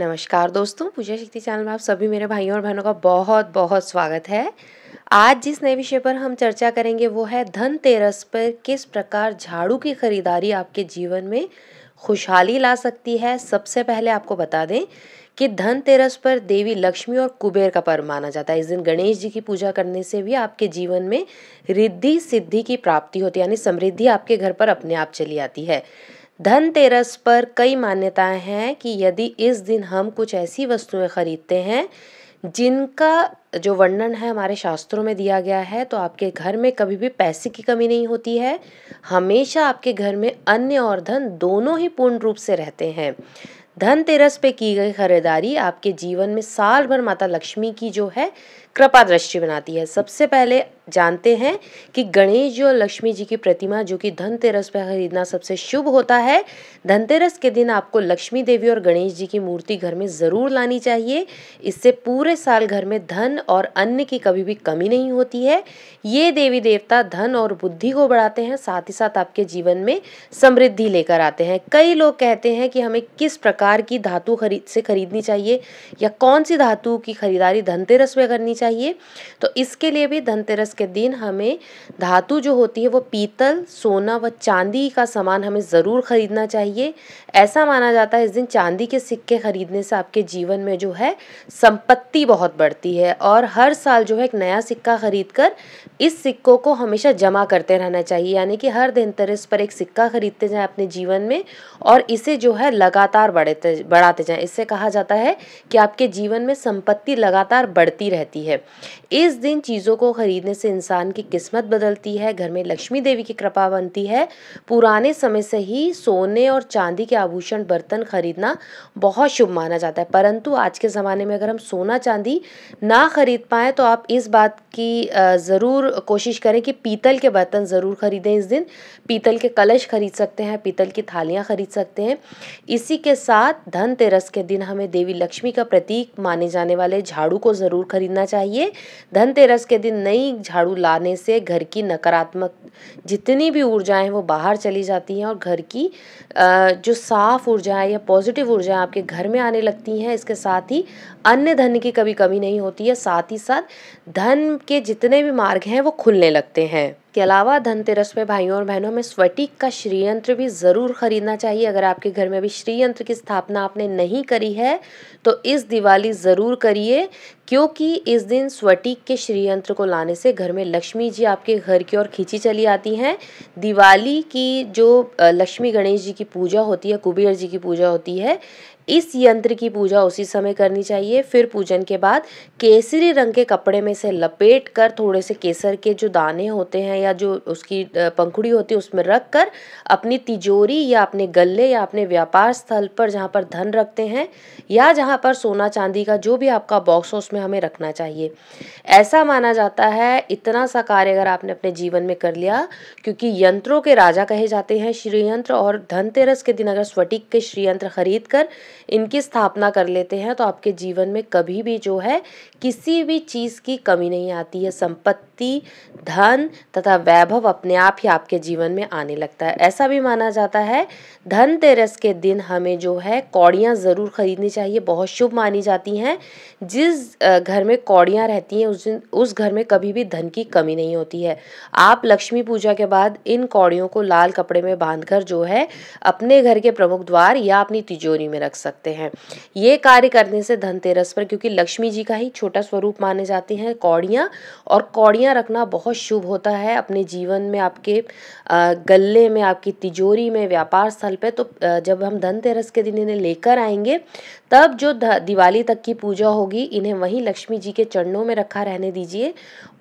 नमस्कार दोस्तों पूजा शक्ति चैनल में आप सभी मेरे भाइयों और बहनों का बहुत बहुत स्वागत है आज जिस नए विषय पर हम चर्चा करेंगे वो है धनतेरस पर किस प्रकार झाड़ू की खरीदारी आपके जीवन में खुशहाली ला सकती है सबसे पहले आपको बता दें कि धनतेरस पर देवी लक्ष्मी और कुबेर का पर्व माना जाता है इस दिन गणेश जी की पूजा करने से भी आपके जीवन में रिद्धि सिद्धि की प्राप्ति होती है यानी समृद्धि आपके घर पर अपने आप चली आती है धनतेरस पर कई मान्यताएं हैं कि यदि इस दिन हम कुछ ऐसी वस्तुएं खरीदते हैं जिनका जो वर्णन है हमारे शास्त्रों में दिया गया है तो आपके घर में कभी भी पैसे की कमी नहीं होती है हमेशा आपके घर में अन्य और धन दोनों ही पूर्ण रूप से रहते हैं धनतेरस पे की गई खरीदारी आपके जीवन में साल भर माता लक्ष्मी की जो है कृपा दृष्टि बनाती है सबसे पहले जानते हैं कि गणेश जी और लक्ष्मी जी की प्रतिमा जो कि धनतेरस पर खरीदना सबसे शुभ होता है धनतेरस के दिन आपको लक्ष्मी देवी और गणेश जी की मूर्ति घर में ज़रूर लानी चाहिए इससे पूरे साल घर में धन और अन्न की कभी भी कमी नहीं होती है ये देवी देवता धन और बुद्धि को बढ़ाते हैं साथ ही साथ आपके जीवन में समृद्धि लेकर आते हैं कई लोग कहते हैं कि हमें किस प्रकार की धातु खरीद से खरीदनी चाहिए या कौन सी धातु की खरीदारी धनतेरस पर करनी चाहिए चाहिए तो इसके लिए भी धनतेरस के दिन हमें धातु जो होती है वो पीतल सोना व चांदी का सामान हमें ज़रूर ख़रीदना चाहिए ऐसा माना जाता है इस दिन चांदी के सिक्के ख़रीदने से आपके जीवन में जो है संपत्ति बहुत बढ़ती है और हर साल जो है एक नया सिक्का ख़रीद कर इस सिक्कों को हमेशा जमा करते रहना चाहिए यानी कि हर धनतेरस पर एक सिक्का ख़रीदते जाएं अपने जीवन में और इसे जो है लगातार बढ़ते बढ़ाते जाएं इससे कहा जाता है कि आपके जीवन में संपत्ति लगातार बढ़ती रहती है है इस दिन चीज़ों को खरीदने से इंसान की किस्मत बदलती है घर में लक्ष्मी देवी की कृपा बनती है पुराने समय से ही सोने और चांदी के आभूषण बर्तन खरीदना बहुत शुभ माना जाता है परंतु आज के ज़माने में अगर हम सोना चांदी ना खरीद पाएँ तो आप इस बात की ज़रूर कोशिश करें कि पीतल के बर्तन ज़रूर खरीदें इस दिन पीतल के कलश खरीद सकते हैं पीतल की थालियाँ खरीद सकते हैं इसी के साथ धनतेरस के दिन हमें देवी लक्ष्मी का प्रतीक माने जाने वाले झाड़ू को ज़रूर खरीदना चाहिए चाहिए धनतेरस के दिन नई झाड़ू लाने से घर की नकारात्मक जितनी भी ऊर्जाएं हैं वो बाहर चली जाती हैं और घर की जो साफ़ ऊर्जा है या पॉजिटिव ऊर्जा आपके घर में आने लगती हैं इसके साथ ही अन्य धन की कभी कमी नहीं होती है साथ ही साथ धन के जितने भी मार्ग हैं वो खुलने लगते हैं इसके अलावा धनतेरस पे भाइयों और बहनों में स्वटिक का श्रीयंत्र भी ज़रूर खरीदना चाहिए अगर आपके घर में अभी श्रीयंत्र की स्थापना आपने नहीं करी है तो इस दिवाली ज़रूर करिए क्योंकि इस दिन स्वटिक के श्रीयंत्र को लाने से घर में लक्ष्मी जी आपके घर की ओर खींची चली आती हैं दिवाली की जो लक्ष्मी गणेश जी की पूजा होती है कुबेर जी की पूजा होती है इस यंत्र की पूजा उसी समय करनी चाहिए फिर पूजन के बाद केसरी रंग के कपड़े में से लपेट कर थोड़े से केसर के जो दाने होते हैं या जो उसकी पंखुड़ी होती है उसमें रख कर अपनी तिजोरी या अपने गले या अपने व्यापार स्थल पर जहाँ पर धन रखते हैं या जहाँ पर सोना चांदी का जो भी आपका बॉक्स हो उसमें हमें रखना चाहिए ऐसा माना जाता है इतना सा कार्य अगर आपने अपने जीवन में कर लिया क्योंकि यंत्रों के राजा कहे जाते हैं श्रीयंत्र और धनतेरस के दिन अगर स्फटिक के श्रीयंत्र खरीद कर इनकी स्थापना कर लेते हैं तो आपके जीवन में कभी भी जो है किसी भी चीज़ की कमी नहीं आती है संपत्ति धन तथा वैभव अपने आप ही आपके जीवन में आने लगता है ऐसा भी माना जाता है धनतेरस के दिन हमें जो है कौड़ियाँ ज़रूर खरीदनी चाहिए बहुत शुभ मानी जाती हैं जिस घर में कौड़ियाँ रहती हैं उस दिन उस घर में कभी भी धन की कमी नहीं होती है आप लक्ष्मी पूजा के बाद इन कौड़ियों को लाल कपड़े में बांधकर जो है अपने घर के प्रमुख द्वार या अपनी तिजोरी में रख सकते सकते हैं ये कार्य करने से धनतेरस पर क्योंकि लक्ष्मी जी का ही छोटा स्वरूप माने जाते हैं कौड़ियाँ और कौड़ियाँ रखना बहुत शुभ होता है अपने जीवन में आपके गले में आपकी तिजोरी में व्यापार स्थल पर तो जब हम धनतेरस के दिन इन्हें लेकर आएंगे तब जो दिवाली तक की पूजा होगी इन्हें वहीं लक्ष्मी जी के चरणों में रखा रहने दीजिए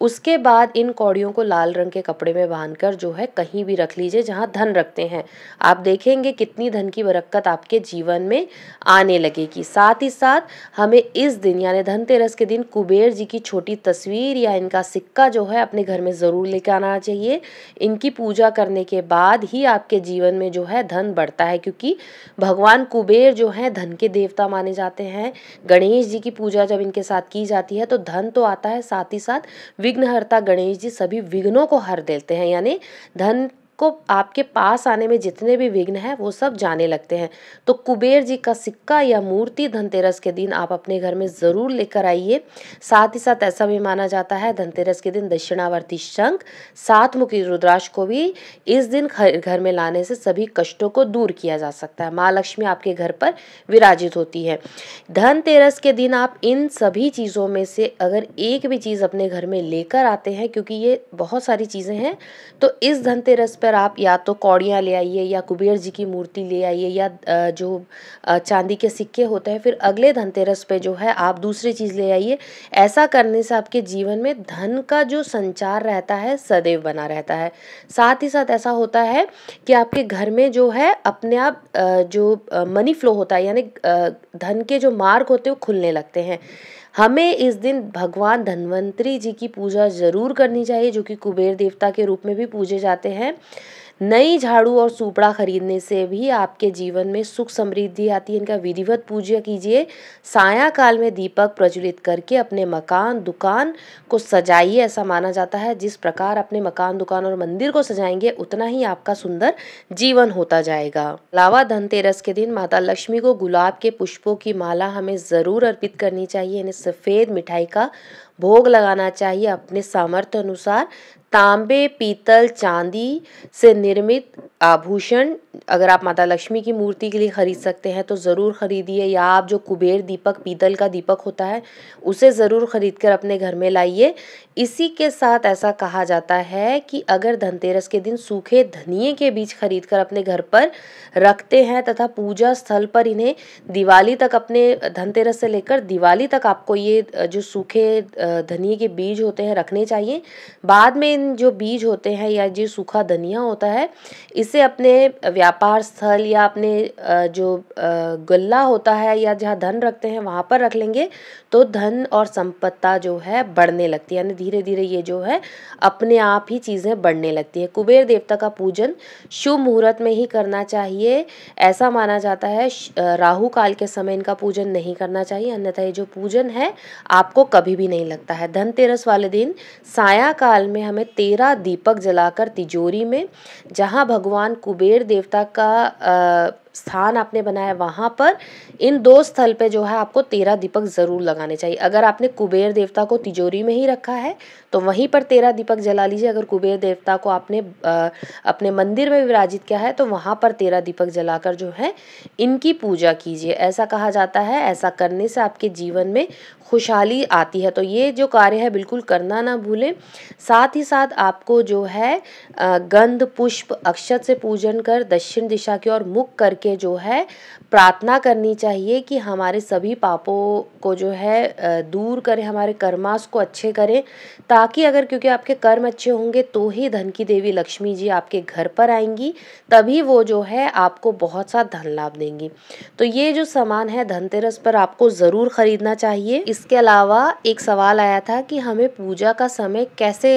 उसके बाद इन कौड़ियों को लाल रंग के कपड़े में बांधकर जो है कहीं भी रख लीजिए जहां धन रखते हैं आप देखेंगे कितनी धन की बरक्कत आपके जीवन में आने लगेगी साथ ही साथ हमें इस दिन यानी धनतेरस के दिन कुबेर जी की छोटी तस्वीर या इनका सिक्का जो है अपने घर में ज़रूर लेकर आना चाहिए इनकी पूजा करने के बाद ही आपके जीवन में जो है धन बढ़ता है क्योंकि भगवान कुबेर जो है धन के देवता माने जाते हैं गणेश जी की पूजा जब इनके साथ की जाती है तो धन तो आता है साथ ही साथ विघ्नहर्ता गणेश जी सभी विघ्नों को हर देते हैं यानी धन को आपके पास आने में जितने भी विघ्न हैं वो सब जाने लगते हैं तो कुबेर जी का सिक्का या मूर्ति धनतेरस के दिन आप अपने घर में ज़रूर लेकर आइए साथ ही साथ ऐसा भी माना जाता है धनतेरस के दिन दक्षिणावर्ती शंख सात मुखी रुद्राक्ष को भी इस दिन घर में लाने से सभी कष्टों को दूर किया जा सकता है माँ लक्ष्मी आपके घर पर विराजित होती है धनतेरस के दिन आप इन सभी चीज़ों में से अगर एक भी चीज़ अपने घर में लेकर आते हैं क्योंकि ये बहुत सारी चीज़ें हैं तो इस धनतेरस पर पर आप या तो कौड़ियाँ ले आइए या कुबेर जी की मूर्ति ले आइए या जो चांदी के सिक्के होते हैं फिर अगले धनतेरस पे जो है आप दूसरी चीज़ ले आइए ऐसा करने से आपके जीवन में धन का जो संचार रहता है सदैव बना रहता है साथ ही साथ ऐसा होता है कि आपके घर में जो है अपने आप जो मनी फ्लो होता है यानी धन के जो मार्ग होते हैं वो खुलने लगते हैं हमें इस दिन भगवान धन्वंतरी जी की पूजा ज़रूर करनी चाहिए जो कि कुबेर देवता के रूप में भी पूजे जाते हैं नई झाड़ू और सुपड़ा खरीदने से भी आपके जीवन में सुख समृद्धि आती है इनका विधिवत पूजा कीजिए सायाकाल में दीपक प्रज्वलित करके अपने मकान दुकान को सजाइए ऐसा माना जाता है जिस प्रकार अपने मकान दुकान और मंदिर को सजाएंगे उतना ही आपका सुंदर जीवन होता जाएगा अलावा धनतेरस के दिन माता लक्ष्मी को गुलाब के पुष्पों की माला हमें ज़रूर अर्पित करनी चाहिए इन्हें सफ़ेद मिठाई का भोग लगाना चाहिए अपने सामर्थ्य अनुसार तांबे पीतल चांदी से निर्मित आभूषण अगर आप माता लक्ष्मी की मूर्ति के लिए खरीद सकते हैं तो ज़रूर खरीदिए या आप जो कुबेर दीपक पीतल का दीपक होता है उसे ज़रूर खरीद कर अपने घर में लाइए इसी के साथ ऐसा कहा जाता है कि अगर धनतेरस के दिन सूखे धनिए के बीज खरीद कर अपने घर पर रखते हैं तथा पूजा स्थल पर इन्हें दिवाली तक अपने धनतेरस से लेकर दिवाली तक आपको ये जो सूखे धनिए के बीज होते हैं रखने चाहिए बाद में इन जो बीज होते हैं या जो सूखा धनिया होता है इसे अपने व्यापार स्थल या अपने जो गल्ला होता है या जहाँ धन रखते हैं वहाँ पर रख लेंगे तो धन और संपत्ता जो है बढ़ने लगती है यानी धीरे धीरे ये जो है अपने आप ही चीज़ें बढ़ने लगती है कुबेर देवता का पूजन शुभ मुहूर्त में ही करना चाहिए ऐसा माना जाता है राहु काल के समय इनका पूजन नहीं करना चाहिए अन्यथा ये जो पूजन है आपको कभी भी नहीं लगता है धनतेरस वाले दिन साया काल में हमें तेरह दीपक जलाकर तिजोरी में जहाँ भगवान कुबेर देवता का स्थान आपने बनाया वहाँ पर इन दो स्थल पे जो है आपको तेरह दीपक ज़रूर लगाने चाहिए अगर आपने कुबेर देवता को तिजोरी में ही रखा है तो वहीं पर तेरह दीपक जला लीजिए अगर कुबेर देवता को आपने आ, अपने मंदिर में विराजित किया है तो वहाँ पर तेरह दीपक जलाकर जो है इनकी पूजा कीजिए ऐसा कहा जाता है ऐसा करने से आपके जीवन में खुशहाली आती है तो ये जो कार्य है बिल्कुल करना ना भूलें साथ ही साथ आपको जो है गंध पुष्प अक्षत से पूजन कर दक्षिण दिशा की ओर मुख करके के जो है प्रार्थना करनी चाहिए कि हमारे सभी पापों को जो है दूर करें हमारे कर्मास को अच्छे करें ताकि अगर क्योंकि आपके कर्म अच्छे होंगे तो ही धन की देवी लक्ष्मी जी आपके घर पर आएंगी तभी वो जो है आपको बहुत सा धन लाभ देंगी तो ये जो सामान है धनतेरस पर आपको ज़रूर ख़रीदना चाहिए इसके अलावा एक सवाल आया था कि हमें पूजा का समय कैसे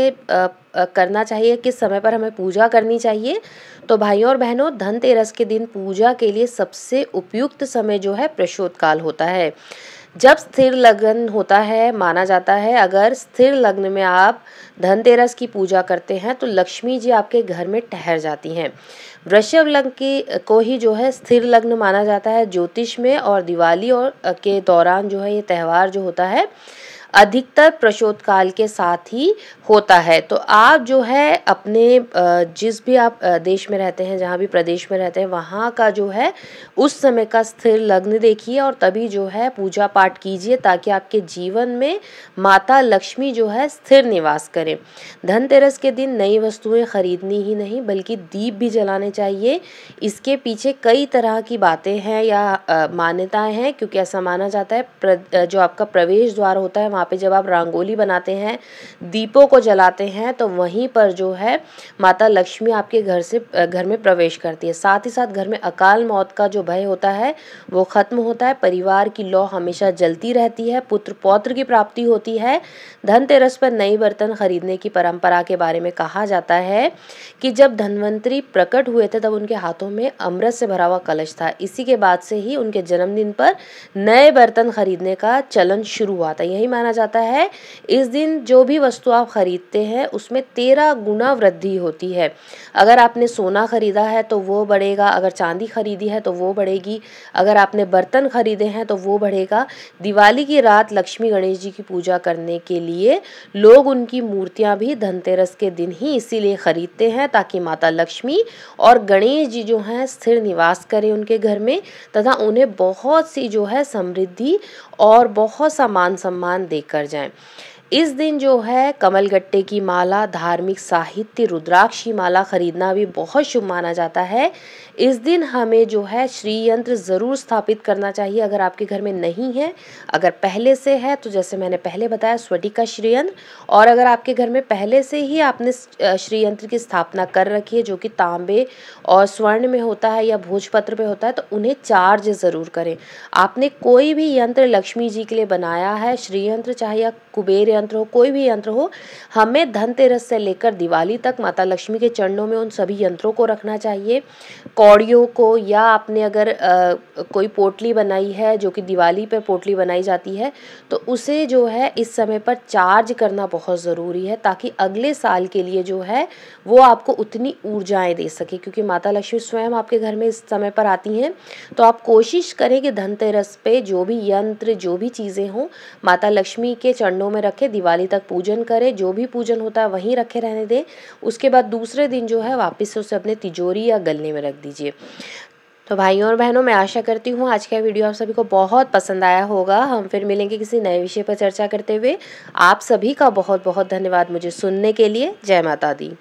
करना चाहिए किस समय पर हमें पूजा करनी चाहिए तो भाइयों और बहनों धनतेरस के दिन पूजा के लिए सबसे उपयुक्त समय जो है प्रशोध काल होता है जब स्थिर लग्न होता है माना जाता है अगर स्थिर लग्न में आप धनतेरस की पूजा करते हैं तो लक्ष्मी जी आपके घर में ठहर जाती हैं वृषभ लग्न की को ही जो है स्थिर लग्न माना जाता है ज्योतिष में और दिवाली और के दौरान जो है ये त्यौहार जो होता है अधिकतर प्रशोध काल के साथ ही होता है तो आप जो है अपने जिस भी आप देश में रहते हैं जहाँ भी प्रदेश में रहते हैं वहाँ का जो है उस समय का स्थिर लग्न देखिए और तभी जो है पूजा पाठ कीजिए ताकि आपके जीवन में माता लक्ष्मी जो है स्थिर निवास करें धनतेरस के दिन नई वस्तुएं खरीदनी ही नहीं बल्कि दीप भी जलाने चाहिए इसके पीछे कई तरह की बातें हैं या मान्यताएँ हैं क्योंकि ऐसा माना जाता है जो आपका प्रवेश द्वार होता है वहाँ पर जब आप रंगोली बनाते हैं दीपों को जलाते हैं तो वहीं पर जो है माता लक्ष्मी आपके घर से घर में प्रवेश करती है साथ ही साथ घर में अकाल मौत का जो भय होता है वो खत्म होता है परिवार की लौ हमेशा जलती रहती है पुत्र पौत्र की प्राप्ति होती है धनतेरस पर नई बर्तन खरीदने की परंपरा के बारे में कहा जाता है कि जब धनवंतरी प्रकट हुए थे तब उनके हाथों में अमृत से भरा हुआ कलश था इसी के बाद से ही उनके जन्मदिन पर नए बर्तन खरीदने का चलन शुरू हुआ था यही माना जाता है इस दिन जो भी वस्तु आप खरीदते हैं उसमें तेरह गुना गुना वृद्धि होती है अगर आपने सोना खरीदा है तो वो बढ़ेगा अगर चांदी खरीदी है तो वो बढ़ेगी अगर आपने बर्तन खरीदे हैं तो वो बढ़ेगा दिवाली की रात लक्ष्मी गणेश जी की पूजा करने के लिए लोग उनकी मूर्तियाँ भी धनतेरस के दिन ही इसीलिए खरीदते हैं ताकि माता लक्ष्मी और गणेश जी जो हैं स्थिर निवास करें उनके घर में तथा उन्हें बहुत सी जो है समृद्धि और बहुत सा मान सम्मान देकर जाएं इस दिन जो है कमल गट्टे की माला धार्मिक साहित्य रुद्राक्ष की माला खरीदना भी बहुत शुभ माना जाता है इस दिन हमें जो है श्री यंत्र ज़रूर स्थापित करना चाहिए अगर आपके घर में नहीं है अगर पहले से है तो जैसे मैंने पहले बताया का श्री यंत्र और अगर आपके घर में पहले से ही आपने श्री यंत्र की स्थापना कर रखी है जो कि तांबे और स्वर्ण में होता है या भोजपत्र में होता है तो उन्हें चार्ज ज़रूर करें आपने कोई भी यंत्र लक्ष्मी जी के लिए बनाया है श्री यंत्र चाहे या कुबेर यंत्र हो कोई भी यंत्र हो हमें धनतेरस से लेकर दिवाली तक माता लक्ष्मी के चरणों में उन सभी यंत्रों को रखना चाहिए कौड़ियों को या आपने अगर कोई पोटली बनाई है जो कि दिवाली पे पोटली बनाई जाती है तो उसे जो है इस समय पर चार्ज करना बहुत ज़रूरी है ताकि अगले साल के लिए जो है वो आपको उतनी ऊर्जाएं दे सके क्योंकि माता लक्ष्मी स्वयं आपके घर में इस समय पर आती हैं तो आप कोशिश करें कि धनतेरस पे जो भी यंत्र जो भी चीज़ें हों माता लक्ष्मी के चरणों में रखें दिवाली तक पूजन करें जो भी पूजन होता है वहीं रखे रहने दें उसके बाद दूसरे दिन जो है वापस उसे अपने तिजोरी या गलने में रख दीजिए दीजिए तो भाइयों और बहनों मैं आशा करती हूँ आज का वीडियो आप सभी को बहुत पसंद आया होगा हम फिर मिलेंगे किसी नए विषय पर चर्चा करते हुए आप सभी का बहुत बहुत धन्यवाद मुझे सुनने के लिए जय माता दी